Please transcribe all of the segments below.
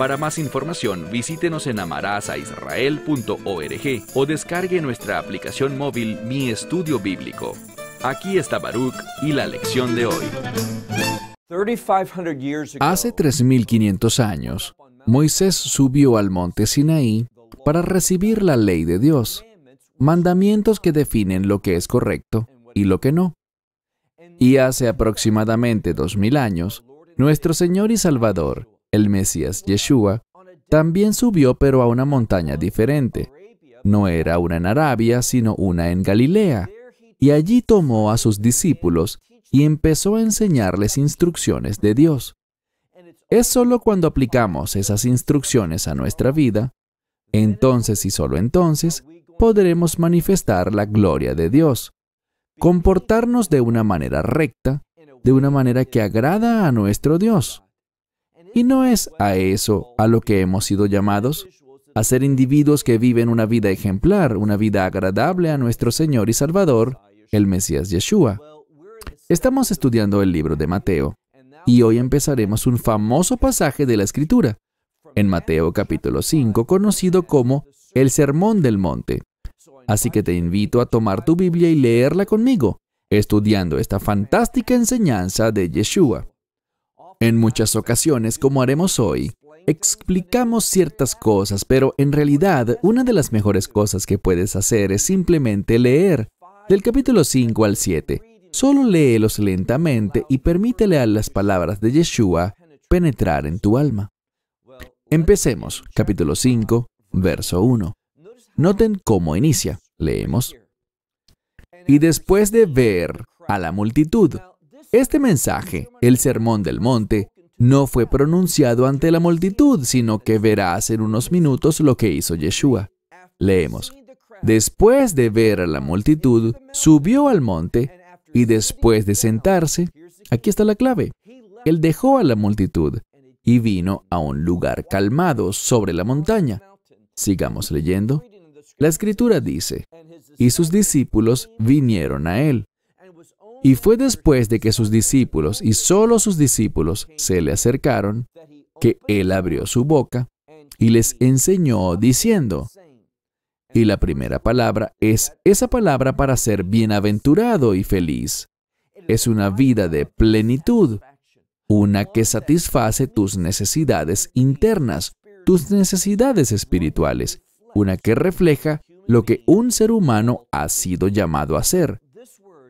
Para más información, visítenos en amarazaisrael.org o descargue nuestra aplicación móvil Mi Estudio Bíblico. Aquí está Baruch y la lección de hoy. Hace 3.500 años, Moisés subió al monte Sinaí para recibir la ley de Dios, mandamientos que definen lo que es correcto y lo que no. Y hace aproximadamente 2.000 años, nuestro Señor y Salvador, el Mesías Yeshua, también subió pero a una montaña diferente. No era una en Arabia, sino una en Galilea. Y allí tomó a sus discípulos y empezó a enseñarles instrucciones de Dios. Es solo cuando aplicamos esas instrucciones a nuestra vida, entonces y solo entonces, podremos manifestar la gloria de Dios, comportarnos de una manera recta, de una manera que agrada a nuestro Dios. ¿Y no es a eso a lo que hemos sido llamados? A ser individuos que viven una vida ejemplar, una vida agradable a nuestro Señor y Salvador, el Mesías Yeshua. Estamos estudiando el libro de Mateo y hoy empezaremos un famoso pasaje de la Escritura, en Mateo capítulo 5, conocido como el Sermón del Monte. Así que te invito a tomar tu Biblia y leerla conmigo, estudiando esta fantástica enseñanza de Yeshua. En muchas ocasiones, como haremos hoy, explicamos ciertas cosas, pero en realidad una de las mejores cosas que puedes hacer es simplemente leer. Del capítulo 5 al 7, solo léelos lentamente y permítele a las palabras de Yeshua penetrar en tu alma. Empecemos, capítulo 5, verso 1. Noten cómo inicia. Leemos. Y después de ver a la multitud, este mensaje, el Sermón del Monte, no fue pronunciado ante la multitud, sino que verás en unos minutos lo que hizo Yeshua. Leemos. Después de ver a la multitud, subió al monte y después de sentarse, aquí está la clave, él dejó a la multitud y vino a un lugar calmado sobre la montaña. Sigamos leyendo. La escritura dice, y sus discípulos vinieron a él. Y fue después de que sus discípulos, y solo sus discípulos, se le acercaron, que él abrió su boca y les enseñó diciendo, y la primera palabra es esa palabra para ser bienaventurado y feliz. Es una vida de plenitud, una que satisface tus necesidades internas, tus necesidades espirituales, una que refleja lo que un ser humano ha sido llamado a ser,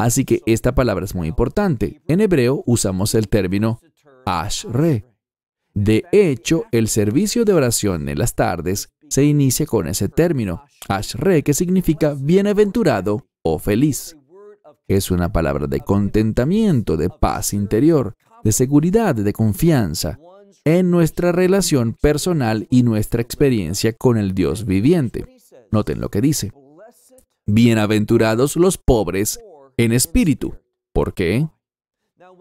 Así que esta palabra es muy importante. En hebreo usamos el término re De hecho, el servicio de oración en las tardes se inicia con ese término, re que significa bienaventurado o feliz. Es una palabra de contentamiento, de paz interior, de seguridad, de confianza en nuestra relación personal y nuestra experiencia con el Dios viviente. Noten lo que dice. Bienaventurados los pobres en espíritu. ¿Por qué?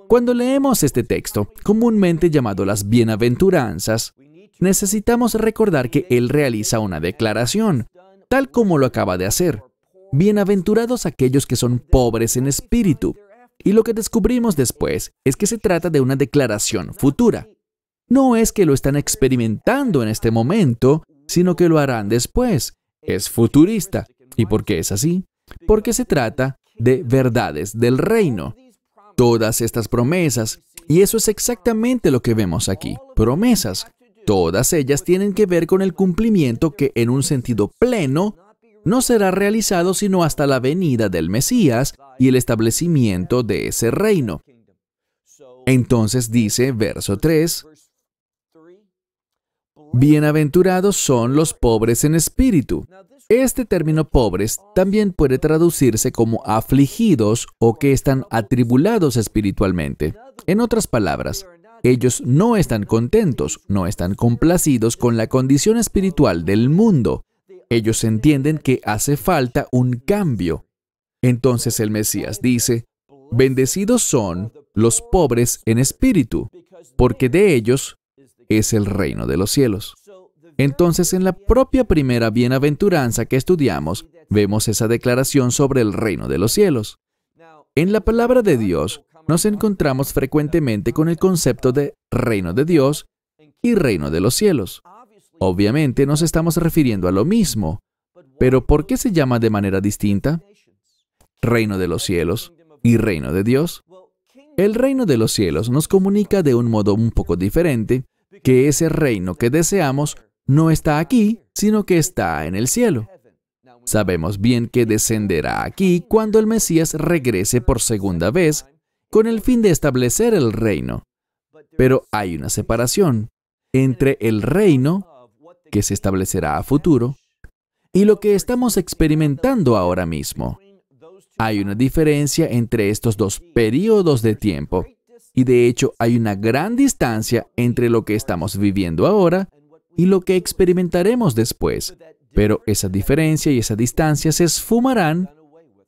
Cuando leemos este texto, comúnmente llamado las bienaventuranzas, necesitamos recordar que Él realiza una declaración, tal como lo acaba de hacer. Bienaventurados aquellos que son pobres en espíritu. Y lo que descubrimos después es que se trata de una declaración futura. No es que lo están experimentando en este momento, sino que lo harán después. Es futurista. ¿Y por qué es así? Porque se trata de verdades del reino. Todas estas promesas, y eso es exactamente lo que vemos aquí, promesas, todas ellas tienen que ver con el cumplimiento que en un sentido pleno no será realizado sino hasta la venida del Mesías y el establecimiento de ese reino. Entonces dice, verso 3, Bienaventurados son los pobres en espíritu. Este término pobres también puede traducirse como afligidos o que están atribulados espiritualmente. En otras palabras, ellos no están contentos, no están complacidos con la condición espiritual del mundo. Ellos entienden que hace falta un cambio. Entonces el Mesías dice, bendecidos son los pobres en espíritu, porque de ellos es el reino de los cielos. Entonces en la propia primera bienaventuranza que estudiamos, vemos esa declaración sobre el reino de los cielos. En la palabra de Dios, nos encontramos frecuentemente con el concepto de reino de Dios y reino de los cielos. Obviamente nos estamos refiriendo a lo mismo, pero ¿por qué se llama de manera distinta? Reino de los cielos y reino de Dios. El reino de los cielos nos comunica de un modo un poco diferente que ese reino que deseamos no está aquí, sino que está en el cielo. Sabemos bien que descenderá aquí cuando el Mesías regrese por segunda vez con el fin de establecer el reino. Pero hay una separación entre el reino, que se establecerá a futuro, y lo que estamos experimentando ahora mismo. Hay una diferencia entre estos dos periodos de tiempo, y de hecho hay una gran distancia entre lo que estamos viviendo ahora y lo que experimentaremos después, pero esa diferencia y esa distancia se esfumarán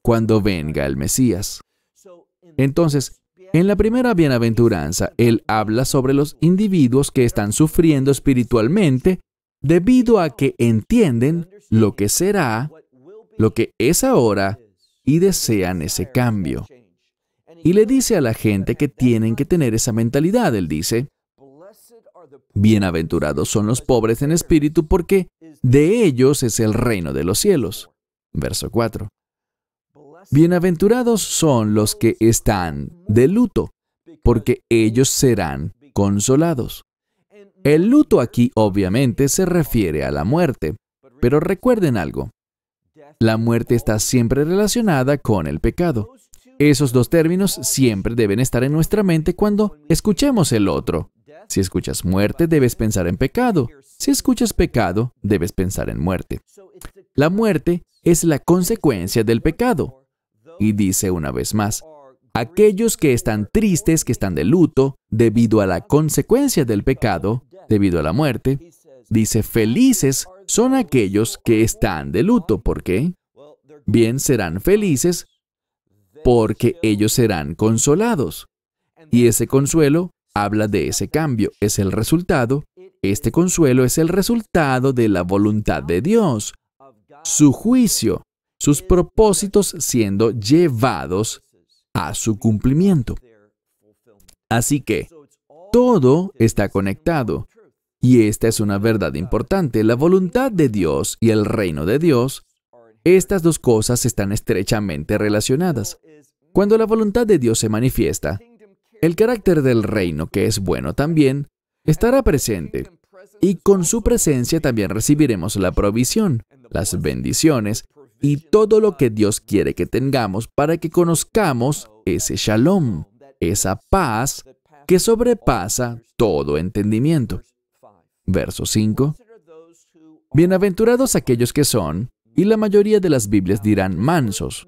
cuando venga el Mesías. Entonces, en la primera bienaventuranza, él habla sobre los individuos que están sufriendo espiritualmente debido a que entienden lo que será, lo que es ahora, y desean ese cambio. Y le dice a la gente que tienen que tener esa mentalidad, él dice, Bienaventurados son los pobres en espíritu porque de ellos es el reino de los cielos. Verso 4. Bienaventurados son los que están de luto porque ellos serán consolados. El luto aquí obviamente se refiere a la muerte, pero recuerden algo. La muerte está siempre relacionada con el pecado. Esos dos términos siempre deben estar en nuestra mente cuando escuchemos el otro. Si escuchas muerte, debes pensar en pecado. Si escuchas pecado, debes pensar en muerte. La muerte es la consecuencia del pecado. Y dice una vez más, aquellos que están tristes, que están de luto, debido a la consecuencia del pecado, debido a la muerte, dice, felices son aquellos que están de luto. ¿Por qué? Bien, serán felices porque ellos serán consolados. Y ese consuelo habla de ese cambio. Es el resultado, este consuelo es el resultado de la voluntad de Dios, su juicio, sus propósitos siendo llevados a su cumplimiento. Así que, todo está conectado. Y esta es una verdad importante. La voluntad de Dios y el reino de Dios, estas dos cosas están estrechamente relacionadas. Cuando la voluntad de Dios se manifiesta, el carácter del reino, que es bueno también, estará presente, y con su presencia también recibiremos la provisión, las bendiciones y todo lo que Dios quiere que tengamos para que conozcamos ese shalom, esa paz que sobrepasa todo entendimiento. Verso 5. Bienaventurados aquellos que son, y la mayoría de las Biblias dirán mansos,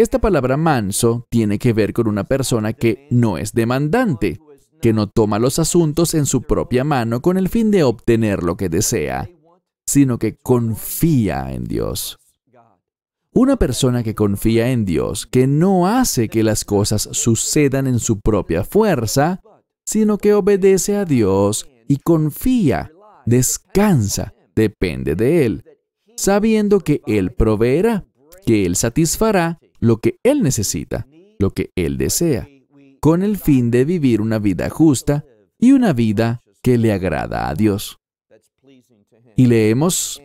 esta palabra manso tiene que ver con una persona que no es demandante, que no toma los asuntos en su propia mano con el fin de obtener lo que desea, sino que confía en Dios. Una persona que confía en Dios, que no hace que las cosas sucedan en su propia fuerza, sino que obedece a Dios y confía, descansa, depende de Él, sabiendo que Él proveerá, que Él satisfará lo que Él necesita, lo que Él desea, con el fin de vivir una vida justa y una vida que le agrada a Dios. Y leemos,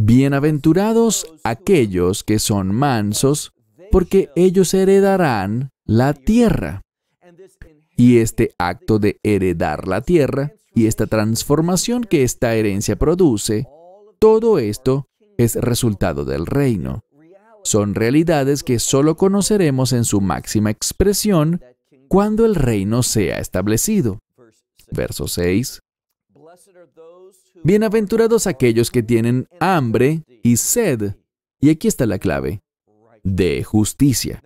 Bienaventurados aquellos que son mansos, porque ellos heredarán la tierra. Y este acto de heredar la tierra y esta transformación que esta herencia produce, todo esto es resultado del reino son realidades que solo conoceremos en su máxima expresión cuando el reino sea establecido. Verso 6. Bienaventurados aquellos que tienen hambre y sed. Y aquí está la clave. De justicia.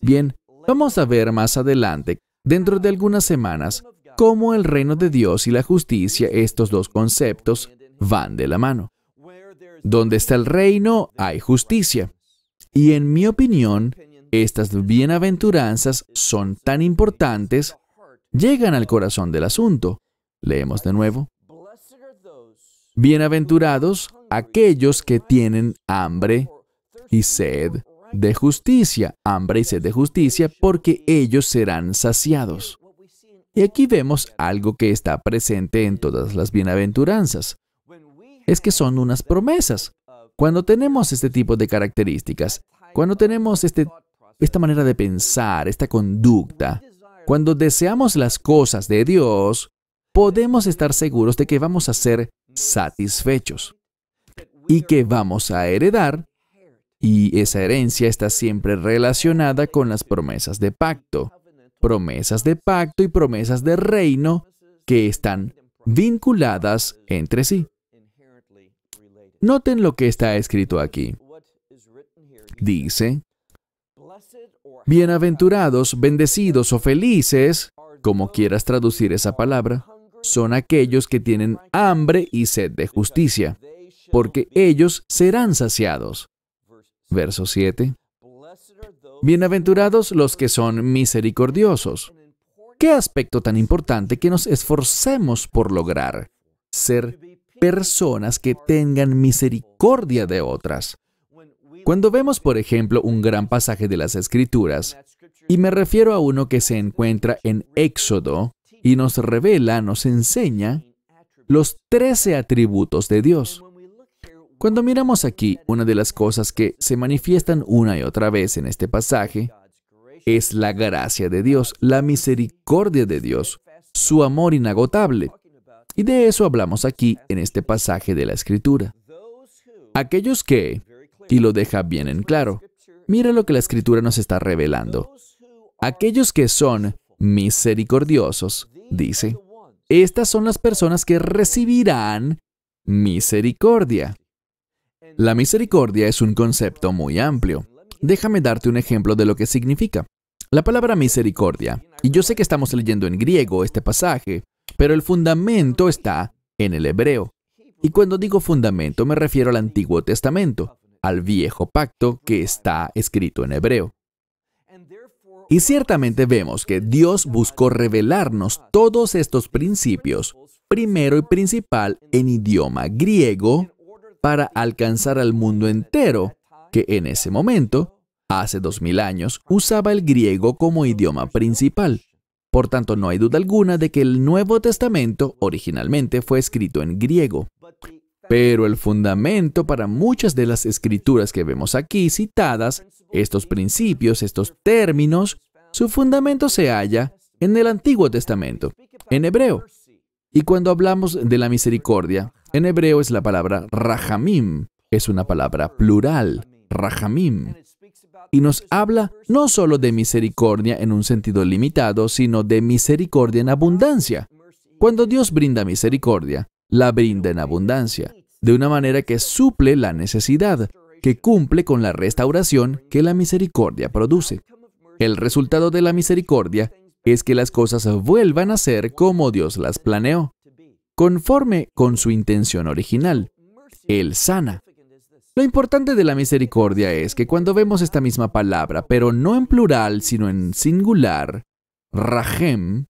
Bien, vamos a ver más adelante, dentro de algunas semanas, cómo el reino de Dios y la justicia, estos dos conceptos, van de la mano. Donde está el reino, hay justicia. Y en mi opinión, estas bienaventuranzas son tan importantes, llegan al corazón del asunto. Leemos de nuevo. Bienaventurados aquellos que tienen hambre y sed de justicia, hambre y sed de justicia, porque ellos serán saciados. Y aquí vemos algo que está presente en todas las bienaventuranzas. Es que son unas promesas. Cuando tenemos este tipo de características, cuando tenemos este, esta manera de pensar, esta conducta, cuando deseamos las cosas de Dios, podemos estar seguros de que vamos a ser satisfechos y que vamos a heredar, y esa herencia está siempre relacionada con las promesas de pacto, promesas de pacto y promesas de reino que están vinculadas entre sí. Noten lo que está escrito aquí. Dice, bienaventurados, bendecidos o felices, como quieras traducir esa palabra, son aquellos que tienen hambre y sed de justicia, porque ellos serán saciados. Verso 7. Bienaventurados los que son misericordiosos. Qué aspecto tan importante que nos esforcemos por lograr ser personas que tengan misericordia de otras. Cuando vemos, por ejemplo, un gran pasaje de las Escrituras, y me refiero a uno que se encuentra en Éxodo, y nos revela, nos enseña, los trece atributos de Dios. Cuando miramos aquí, una de las cosas que se manifiestan una y otra vez en este pasaje es la gracia de Dios, la misericordia de Dios, su amor inagotable. Y de eso hablamos aquí en este pasaje de la Escritura. Aquellos que, y lo deja bien en claro, mira lo que la Escritura nos está revelando. Aquellos que son misericordiosos, dice, estas son las personas que recibirán misericordia. La misericordia es un concepto muy amplio. Déjame darte un ejemplo de lo que significa. La palabra misericordia, y yo sé que estamos leyendo en griego este pasaje, pero el fundamento está en el hebreo. Y cuando digo fundamento me refiero al Antiguo Testamento, al viejo pacto que está escrito en hebreo. Y ciertamente vemos que Dios buscó revelarnos todos estos principios, primero y principal en idioma griego, para alcanzar al mundo entero, que en ese momento, hace dos mil años, usaba el griego como idioma principal. Por tanto, no hay duda alguna de que el Nuevo Testamento originalmente fue escrito en griego. Pero el fundamento para muchas de las escrituras que vemos aquí citadas, estos principios, estos términos, su fundamento se halla en el Antiguo Testamento, en hebreo. Y cuando hablamos de la misericordia, en hebreo es la palabra rahamim, es una palabra plural, rahamim y nos habla no solo de misericordia en un sentido limitado, sino de misericordia en abundancia. Cuando Dios brinda misericordia, la brinda en abundancia, de una manera que suple la necesidad, que cumple con la restauración que la misericordia produce. El resultado de la misericordia es que las cosas vuelvan a ser como Dios las planeó, conforme con su intención original. Él sana, lo importante de la misericordia es que cuando vemos esta misma palabra, pero no en plural, sino en singular, rahem,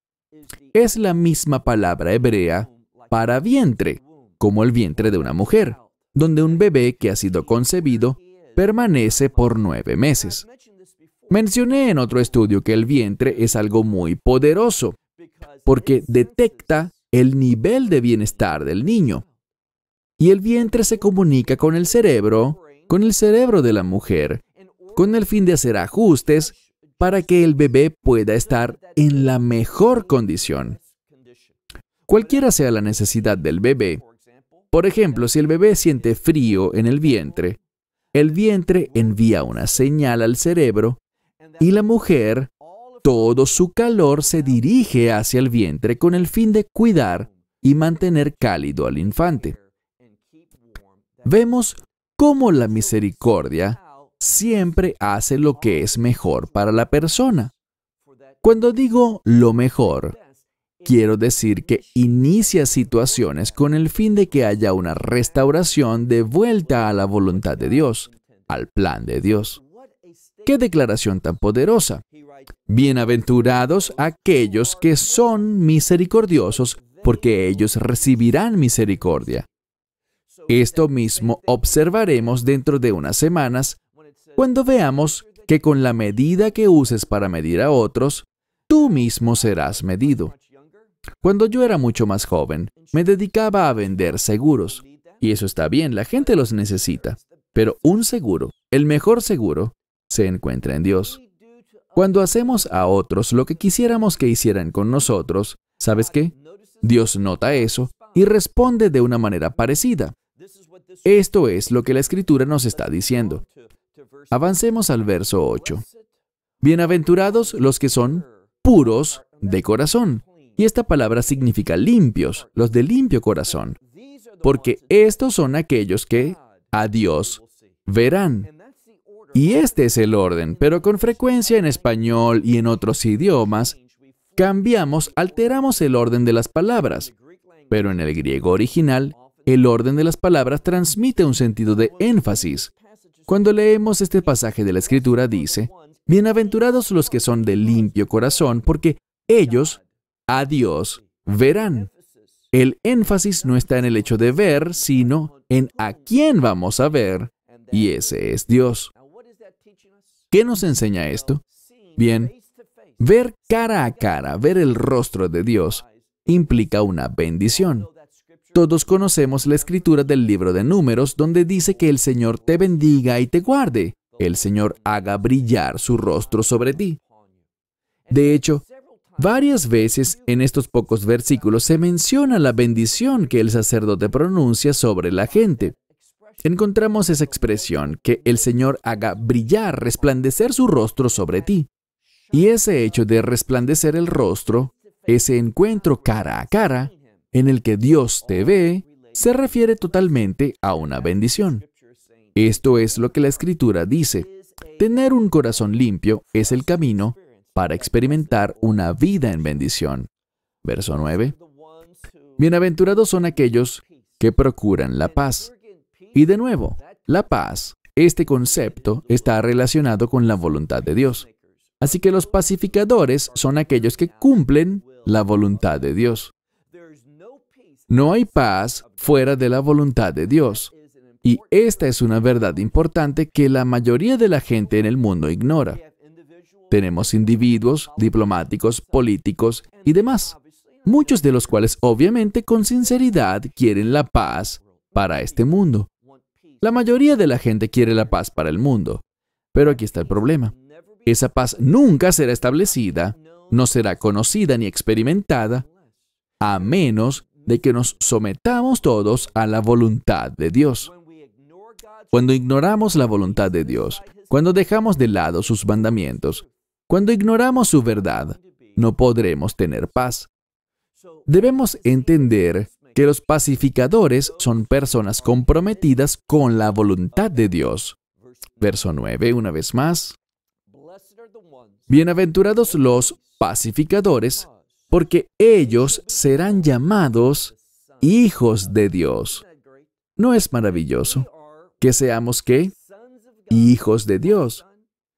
es la misma palabra hebrea para vientre, como el vientre de una mujer, donde un bebé que ha sido concebido permanece por nueve meses. Mencioné en otro estudio que el vientre es algo muy poderoso, porque detecta el nivel de bienestar del niño. Y el vientre se comunica con el cerebro, con el cerebro de la mujer, con el fin de hacer ajustes para que el bebé pueda estar en la mejor condición. Cualquiera sea la necesidad del bebé. Por ejemplo, si el bebé siente frío en el vientre, el vientre envía una señal al cerebro y la mujer, todo su calor se dirige hacia el vientre con el fin de cuidar y mantener cálido al infante vemos cómo la misericordia siempre hace lo que es mejor para la persona. Cuando digo lo mejor, quiero decir que inicia situaciones con el fin de que haya una restauración de vuelta a la voluntad de Dios, al plan de Dios. ¡Qué declaración tan poderosa! Bienaventurados aquellos que son misericordiosos, porque ellos recibirán misericordia. Esto mismo observaremos dentro de unas semanas cuando veamos que con la medida que uses para medir a otros, tú mismo serás medido. Cuando yo era mucho más joven, me dedicaba a vender seguros. Y eso está bien, la gente los necesita. Pero un seguro, el mejor seguro, se encuentra en Dios. Cuando hacemos a otros lo que quisiéramos que hicieran con nosotros, ¿sabes qué? Dios nota eso y responde de una manera parecida. Esto es lo que la escritura nos está diciendo. Avancemos al verso 8. Bienaventurados los que son puros de corazón. Y esta palabra significa limpios, los de limpio corazón. Porque estos son aquellos que a Dios verán. Y este es el orden, pero con frecuencia en español y en otros idiomas cambiamos, alteramos el orden de las palabras. Pero en el griego original, el orden de las palabras transmite un sentido de énfasis. Cuando leemos este pasaje de la Escritura dice, Bienaventurados los que son de limpio corazón, porque ellos a Dios verán. El énfasis no está en el hecho de ver, sino en a quién vamos a ver, y ese es Dios. ¿Qué nos enseña esto? Bien, ver cara a cara, ver el rostro de Dios, implica una bendición. Todos conocemos la escritura del libro de números donde dice que el Señor te bendiga y te guarde, el Señor haga brillar su rostro sobre ti. De hecho, varias veces en estos pocos versículos se menciona la bendición que el sacerdote pronuncia sobre la gente. Encontramos esa expresión, que el Señor haga brillar, resplandecer su rostro sobre ti. Y ese hecho de resplandecer el rostro, ese encuentro cara a cara, en el que Dios te ve se refiere totalmente a una bendición. Esto es lo que la escritura dice. Tener un corazón limpio es el camino para experimentar una vida en bendición. Verso 9. Bienaventurados son aquellos que procuran la paz. Y de nuevo, la paz, este concepto está relacionado con la voluntad de Dios. Así que los pacificadores son aquellos que cumplen la voluntad de Dios. No hay paz fuera de la voluntad de Dios. Y esta es una verdad importante que la mayoría de la gente en el mundo ignora. Tenemos individuos, diplomáticos, políticos y demás, muchos de los cuales obviamente con sinceridad quieren la paz para este mundo. La mayoría de la gente quiere la paz para el mundo. Pero aquí está el problema. Esa paz nunca será establecida, no será conocida ni experimentada, a menos de que nos sometamos todos a la voluntad de Dios. Cuando ignoramos la voluntad de Dios, cuando dejamos de lado sus mandamientos, cuando ignoramos su verdad, no podremos tener paz. Debemos entender que los pacificadores son personas comprometidas con la voluntad de Dios. Verso 9, una vez más. Bienaventurados los pacificadores, porque ellos serán llamados hijos de Dios. ¿No es maravilloso que seamos qué? Hijos de Dios.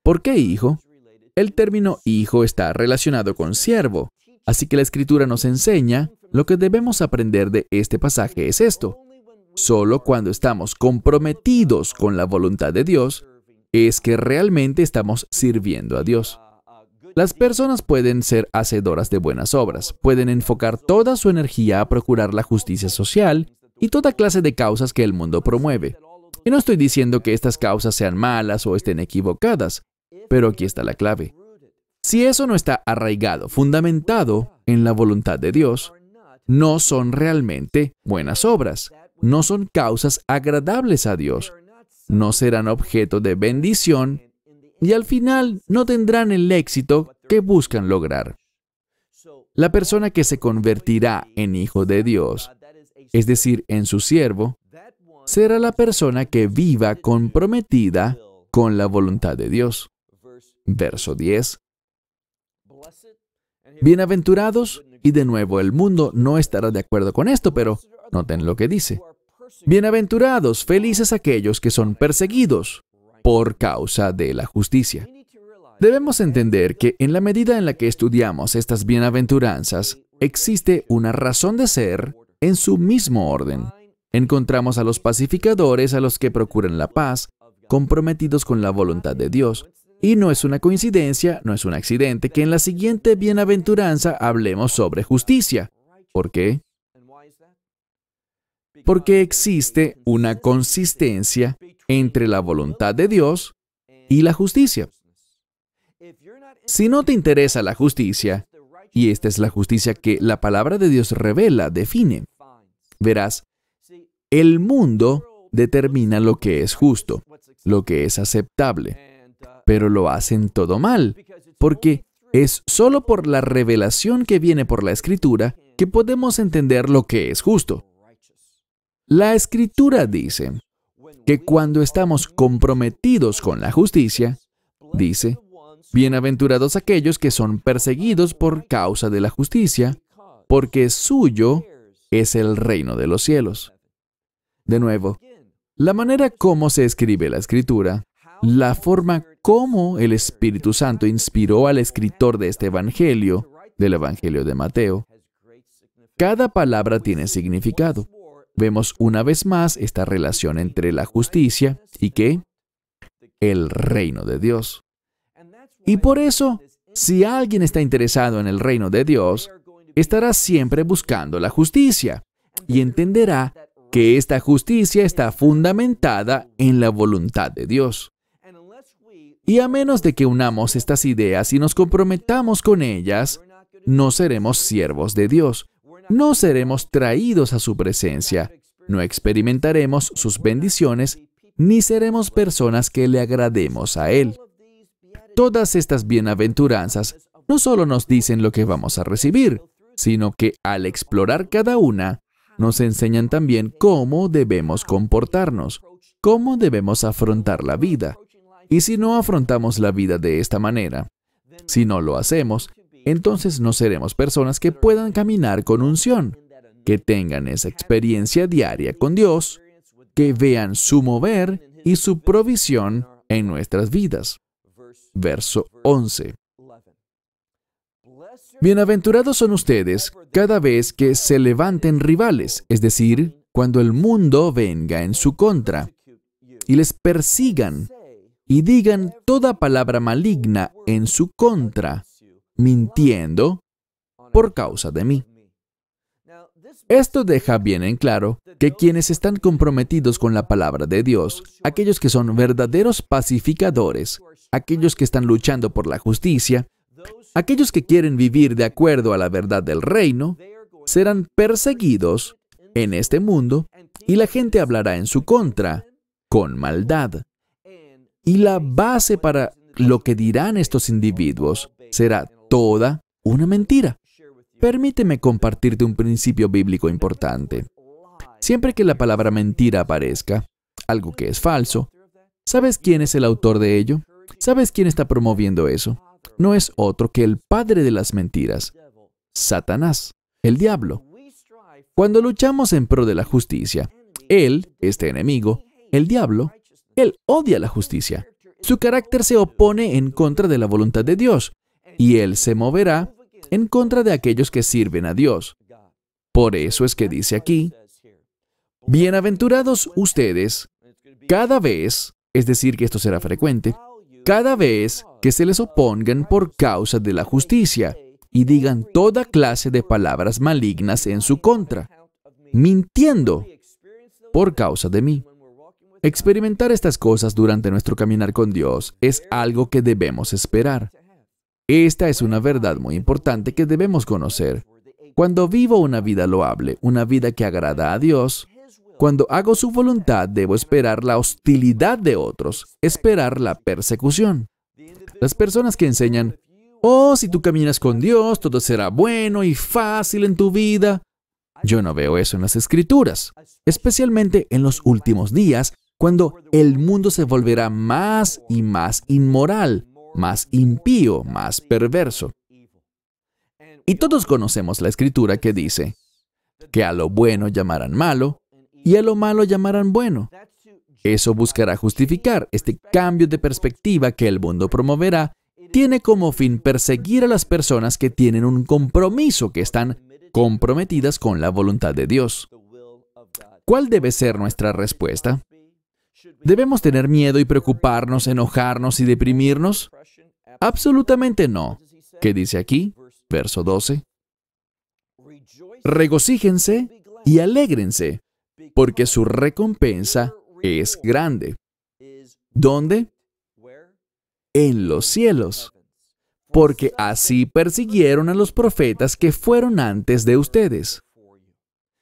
¿Por qué hijo? El término hijo está relacionado con siervo, así que la escritura nos enseña lo que debemos aprender de este pasaje es esto. Solo cuando estamos comprometidos con la voluntad de Dios es que realmente estamos sirviendo a Dios. Las personas pueden ser hacedoras de buenas obras, pueden enfocar toda su energía a procurar la justicia social y toda clase de causas que el mundo promueve. Y no estoy diciendo que estas causas sean malas o estén equivocadas, pero aquí está la clave. Si eso no está arraigado, fundamentado en la voluntad de Dios, no son realmente buenas obras, no son causas agradables a Dios, no serán objeto de bendición y al final no tendrán el éxito que buscan lograr. La persona que se convertirá en hijo de Dios, es decir, en su siervo, será la persona que viva comprometida con la voluntad de Dios. Verso 10. Bienaventurados, y de nuevo el mundo no estará de acuerdo con esto, pero noten lo que dice. Bienaventurados, felices aquellos que son perseguidos por causa de la justicia. Debemos entender que en la medida en la que estudiamos estas bienaventuranzas, existe una razón de ser en su mismo orden. Encontramos a los pacificadores, a los que procuran la paz, comprometidos con la voluntad de Dios. Y no es una coincidencia, no es un accidente, que en la siguiente bienaventuranza hablemos sobre justicia. ¿Por qué? porque existe una consistencia entre la voluntad de Dios y la justicia. Si no te interesa la justicia, y esta es la justicia que la palabra de Dios revela, define, verás, el mundo determina lo que es justo, lo que es aceptable, pero lo hacen todo mal, porque es solo por la revelación que viene por la escritura que podemos entender lo que es justo. La escritura dice que cuando estamos comprometidos con la justicia, dice, bienaventurados aquellos que son perseguidos por causa de la justicia, porque suyo es el reino de los cielos. De nuevo, la manera como se escribe la escritura, la forma como el Espíritu Santo inspiró al escritor de este Evangelio, del Evangelio de Mateo, cada palabra tiene significado vemos una vez más esta relación entre la justicia y que el reino de Dios. Y por eso, si alguien está interesado en el reino de Dios, estará siempre buscando la justicia y entenderá que esta justicia está fundamentada en la voluntad de Dios. Y a menos de que unamos estas ideas y nos comprometamos con ellas, no seremos siervos de Dios, no seremos traídos a su presencia, no experimentaremos sus bendiciones, ni seremos personas que le agrademos a Él. Todas estas bienaventuranzas no solo nos dicen lo que vamos a recibir, sino que al explorar cada una, nos enseñan también cómo debemos comportarnos, cómo debemos afrontar la vida. Y si no afrontamos la vida de esta manera, si no lo hacemos, entonces no seremos personas que puedan caminar con unción, que tengan esa experiencia diaria con Dios, que vean su mover y su provisión en nuestras vidas. Verso 11. Bienaventurados son ustedes cada vez que se levanten rivales, es decir, cuando el mundo venga en su contra, y les persigan, y digan toda palabra maligna en su contra mintiendo por causa de mí. Esto deja bien en claro que quienes están comprometidos con la palabra de Dios, aquellos que son verdaderos pacificadores, aquellos que están luchando por la justicia, aquellos que quieren vivir de acuerdo a la verdad del reino, serán perseguidos en este mundo y la gente hablará en su contra, con maldad. Y la base para lo que dirán estos individuos será toda una mentira. Permíteme compartirte un principio bíblico importante. Siempre que la palabra mentira aparezca, algo que es falso, ¿sabes quién es el autor de ello? ¿Sabes quién está promoviendo eso? No es otro que el padre de las mentiras, Satanás, el diablo. Cuando luchamos en pro de la justicia, él, este enemigo, el diablo, él odia la justicia. Su carácter se opone en contra de la voluntad de Dios y Él se moverá en contra de aquellos que sirven a Dios. Por eso es que dice aquí, bienaventurados ustedes, cada vez, es decir, que esto será frecuente, cada vez que se les opongan por causa de la justicia y digan toda clase de palabras malignas en su contra, mintiendo por causa de mí. Experimentar estas cosas durante nuestro caminar con Dios es algo que debemos esperar. Esta es una verdad muy importante que debemos conocer. Cuando vivo una vida loable, una vida que agrada a Dios, cuando hago su voluntad debo esperar la hostilidad de otros, esperar la persecución. Las personas que enseñan, oh, si tú caminas con Dios, todo será bueno y fácil en tu vida. Yo no veo eso en las escrituras, especialmente en los últimos días, cuando el mundo se volverá más y más inmoral, más impío, más perverso. Y todos conocemos la escritura que dice que a lo bueno llamarán malo y a lo malo llamarán bueno. Eso buscará justificar este cambio de perspectiva que el mundo promoverá tiene como fin perseguir a las personas que tienen un compromiso, que están comprometidas con la voluntad de Dios. ¿Cuál debe ser nuestra respuesta? ¿Debemos tener miedo y preocuparnos, enojarnos y deprimirnos? Absolutamente no. ¿Qué dice aquí? Verso 12. Regocíjense y alégrense, porque su recompensa es grande. ¿Dónde? En los cielos. Porque así persiguieron a los profetas que fueron antes de ustedes.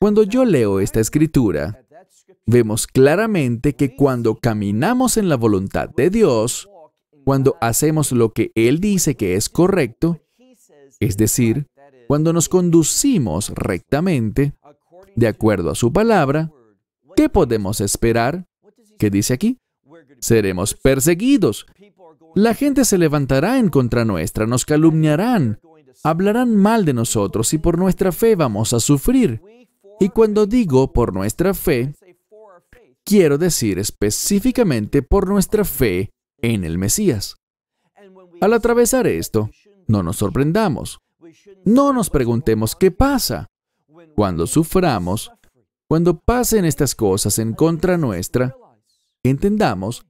Cuando yo leo esta escritura, vemos claramente que cuando caminamos en la voluntad de Dios, cuando hacemos lo que Él dice que es correcto, es decir, cuando nos conducimos rectamente, de acuerdo a su palabra, ¿qué podemos esperar? ¿Qué dice aquí? Seremos perseguidos. La gente se levantará en contra nuestra, nos calumniarán, hablarán mal de nosotros y por nuestra fe vamos a sufrir. Y cuando digo por nuestra fe, quiero decir específicamente por nuestra fe en el Mesías. Al atravesar esto, no nos sorprendamos, no nos preguntemos qué pasa cuando suframos, cuando pasen estas cosas en contra nuestra, entendamos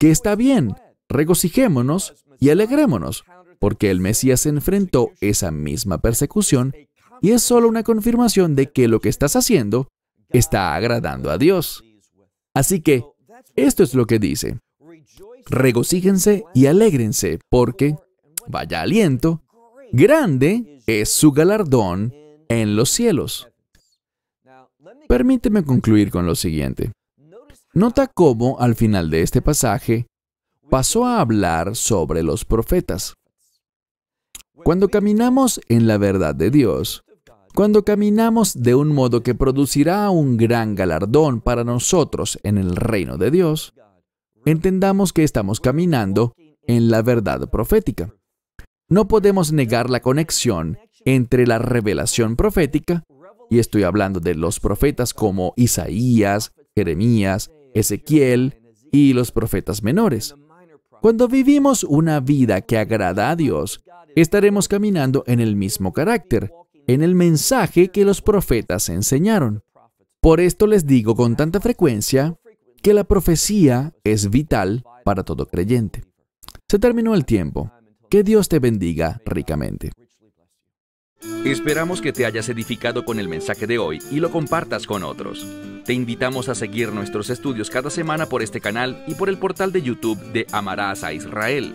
que está bien, regocijémonos y alegrémonos, porque el Mesías enfrentó esa misma persecución y es solo una confirmación de que lo que estás haciendo está agradando a Dios. Así que, esto es lo que dice regocíjense y alégrense, porque, vaya aliento, grande es su galardón en los cielos. Permíteme concluir con lo siguiente. Nota cómo, al final de este pasaje, pasó a hablar sobre los profetas. Cuando caminamos en la verdad de Dios, cuando caminamos de un modo que producirá un gran galardón para nosotros en el reino de Dios, entendamos que estamos caminando en la verdad profética. No podemos negar la conexión entre la revelación profética, y estoy hablando de los profetas como Isaías, Jeremías, Ezequiel y los profetas menores. Cuando vivimos una vida que agrada a Dios, estaremos caminando en el mismo carácter, en el mensaje que los profetas enseñaron. Por esto les digo con tanta frecuencia que la profecía es vital para todo creyente. Se terminó el tiempo. Que Dios te bendiga ricamente. Esperamos que te hayas edificado con el mensaje de hoy y lo compartas con otros. Te invitamos a seguir nuestros estudios cada semana por este canal y por el portal de YouTube de Amarás a Israel.